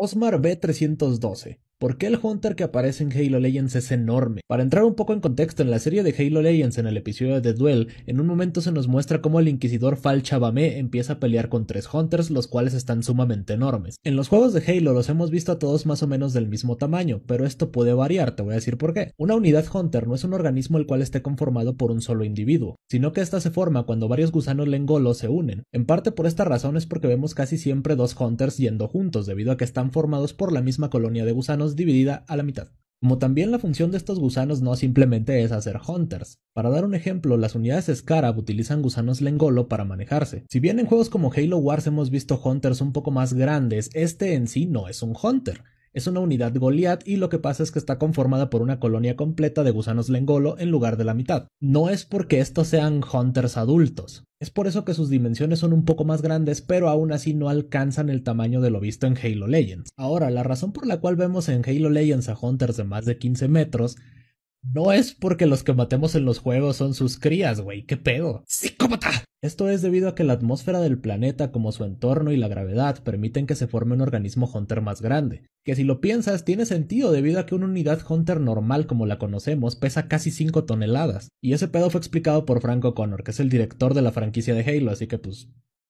Osmar B312. ¿Por qué el Hunter que aparece en Halo Legends es enorme? Para entrar un poco en contexto, en la serie de Halo Legends, en el episodio de Duel, en un momento se nos muestra cómo el inquisidor Fal empieza a pelear con tres Hunters, los cuales están sumamente enormes. En los juegos de Halo los hemos visto a todos más o menos del mismo tamaño, pero esto puede variar, te voy a decir por qué. Una unidad Hunter no es un organismo el cual esté conformado por un solo individuo, sino que ésta se forma cuando varios gusanos lengolos se unen. En parte por esta razón es porque vemos casi siempre dos Hunters yendo juntos, debido a que están formados por la misma colonia de gusanos dividida a la mitad. Como también la función de estos gusanos no simplemente es hacer hunters. Para dar un ejemplo, las unidades Scarab utilizan gusanos Lengolo para manejarse. Si bien en juegos como Halo Wars hemos visto hunters un poco más grandes, este en sí no es un hunter. Es una unidad Goliath y lo que pasa es que está conformada por una colonia completa de gusanos lengolo en lugar de la mitad. No es porque estos sean hunters adultos. Es por eso que sus dimensiones son un poco más grandes, pero aún así no alcanzan el tamaño de lo visto en Halo Legends. Ahora, la razón por la cual vemos en Halo Legends a hunters de más de 15 metros no es porque los que matemos en los juegos son sus crías, güey, qué pedo. ¡Psicópata! Esto es debido a que la atmósfera del planeta, como su entorno y la gravedad, permiten que se forme un organismo Hunter más grande. Que si lo piensas, tiene sentido debido a que una unidad Hunter normal como la conocemos pesa casi 5 toneladas. Y ese pedo fue explicado por Franco Connor, que es el director de la franquicia de Halo, así que pues